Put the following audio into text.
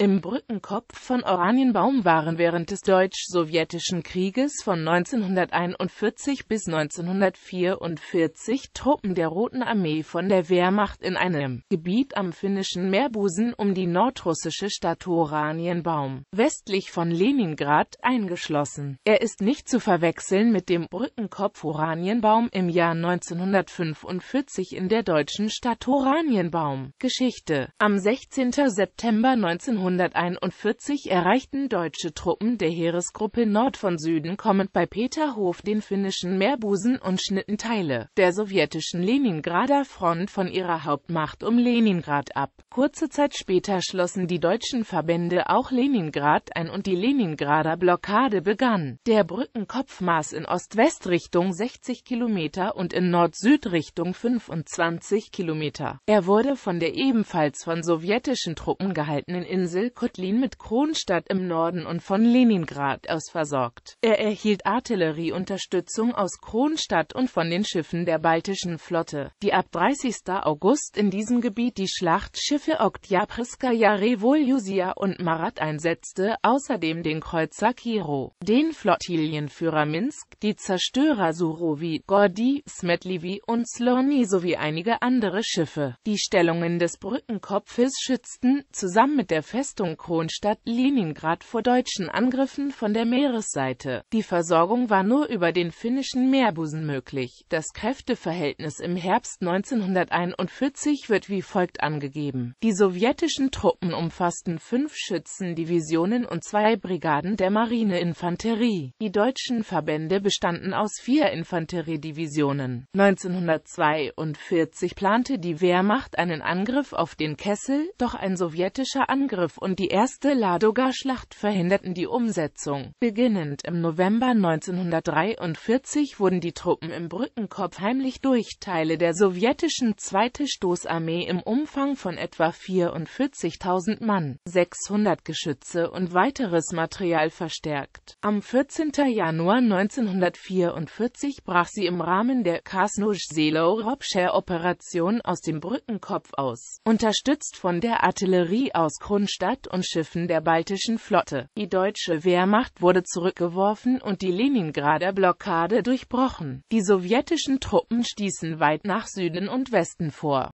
im Brückenkopf von Oranienbaum waren während des Deutsch-Sowjetischen Krieges von 1941 bis 1944 Truppen der Roten Armee von der Wehrmacht in einem Gebiet am finnischen Meerbusen um die nordrussische Stadt Oranienbaum, westlich von Leningrad, eingeschlossen. Er ist nicht zu verwechseln mit dem Brückenkopf Oranienbaum im Jahr 1945 in der deutschen Stadt Oranienbaum. Geschichte Am 16. September 1945 1941 erreichten deutsche Truppen der Heeresgruppe Nord von Süden kommend bei Peterhof den finnischen Meerbusen und schnitten Teile der sowjetischen Leningrader Front von ihrer Hauptmacht um Leningrad ab. Kurze Zeit später schlossen die deutschen Verbände auch Leningrad ein und die Leningrader Blockade begann. Der Brückenkopf maß in Ost-West-Richtung 60 Kilometer und in Nord-Süd-Richtung 25 Kilometer. Er wurde von der ebenfalls von sowjetischen Truppen gehaltenen Insel Insel Kotlin mit Kronstadt im Norden und von Leningrad aus versorgt. Er erhielt Artillerieunterstützung aus Kronstadt und von den Schiffen der Baltischen Flotte, die ab 30. August in diesem Gebiet die Schlachtschiffe Oktjabrskaya Revoljusija und Marat einsetzte, außerdem den Kreuzer Kiro, den Flottilienführer Minsk, die Zerstörer Surovi, Gordi, Smetlivi und Slorny sowie einige andere Schiffe. Die Stellungen des Brückenkopfes schützten, zusammen mit der Fest Festung Kronstadt Leningrad vor deutschen Angriffen von der Meeresseite. Die Versorgung war nur über den finnischen Meerbusen möglich. Das Kräfteverhältnis im Herbst 1941 wird wie folgt angegeben. Die sowjetischen Truppen umfassten fünf Schützendivisionen und zwei Brigaden der Marineinfanterie. Die deutschen Verbände bestanden aus vier Infanteriedivisionen. 1942 plante die Wehrmacht einen Angriff auf den Kessel, doch ein sowjetischer Angriff und die erste Ladoga-Schlacht verhinderten die Umsetzung. Beginnend im November 1943 wurden die Truppen im Brückenkopf heimlich durch Teile der sowjetischen Zweite Stoßarmee im Umfang von etwa 44.000 Mann, 600 Geschütze und weiteres Material verstärkt. Am 14. Januar 1944 brach sie im Rahmen der krasnouch selo robscher operation aus dem Brückenkopf aus, unterstützt von der Artillerie aus Kronstadt. Stadt und Schiffen der baltischen Flotte. Die deutsche Wehrmacht wurde zurückgeworfen und die Leningrader Blockade durchbrochen. Die sowjetischen Truppen stießen weit nach Süden und Westen vor.